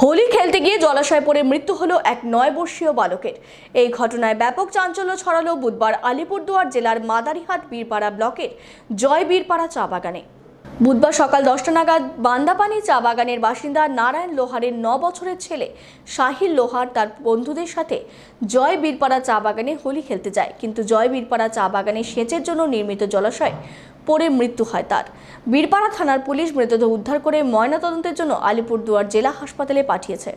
হোলি খেলতে গিয়ে জলাশয় পড়ে মৃত্যু হলো এক নয় বর্ষীয় বালকের এই ঘটনায় ব্যাপক চাঞ্চল্য ছড়ালো বুধবার আলিপুরদুয়ার জেলার মাদারিহাট বীরপাড়া ব্লকের জয় বীরপাড়া চা বাগানে বুধবার সকাল দশটা নাগাদ বান্দাপানি চা বাগানের বাসিন্দা নারায়ণ লোহারের ন বছরের ছেলে শাহিল লোহার তার বন্ধুদের সাথে জয় বীরপাড়া চা বাগানে হোলি খেলতে যায় কিন্তু জয় বীরপাড়া চা বাগানে সেচের জন্য নির্মিত জলাশয় পরে মৃত্যু হয় তার বীরপাড়া থানার পুলিশ মৃতদেহ উদ্ধার করে ময়নাতদন্তের জন্য আলিপুরদুয়ার জেলা হাসপাতালে পাঠিয়েছে